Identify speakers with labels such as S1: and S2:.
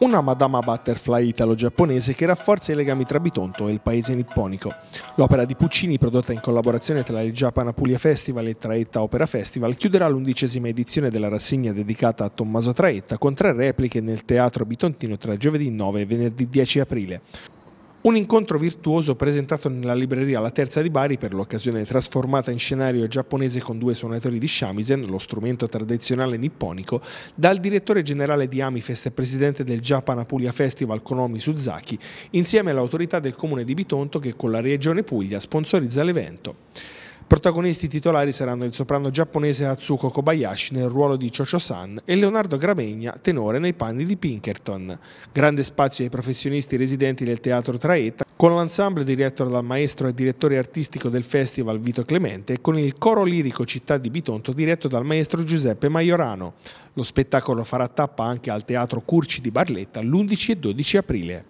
S1: una Madama Butterfly italo-giapponese che rafforza i legami tra Bitonto e il paese nipponico. L'opera di Puccini, prodotta in collaborazione tra il Japan Apulia Festival e Traetta Opera Festival, chiuderà l'undicesima edizione della rassegna dedicata a Tommaso Traetta con tre repliche nel Teatro Bitontino tra giovedì 9 e venerdì 10 aprile. Un incontro virtuoso presentato nella libreria La Terza di Bari per l'occasione trasformata in scenario giapponese con due suonatori di shamisen, lo strumento tradizionale nipponico, dal direttore generale di Amifest e presidente del Japan Apulia Festival Konomi Suzaki, insieme all'autorità del comune di Bitonto che con la regione Puglia sponsorizza l'evento. Protagonisti titolari saranno il soprano giapponese Atsuko Kobayashi nel ruolo di Chocho-san e Leonardo Gramegna, tenore nei panni di Pinkerton. Grande spazio ai professionisti residenti del Teatro Traeta, con l'ensemble diretto dal maestro e direttore artistico del festival Vito Clemente e con il coro lirico Città di Bitonto diretto dal maestro Giuseppe Maiorano. Lo spettacolo farà tappa anche al Teatro Curci di Barletta l'11 e 12 aprile.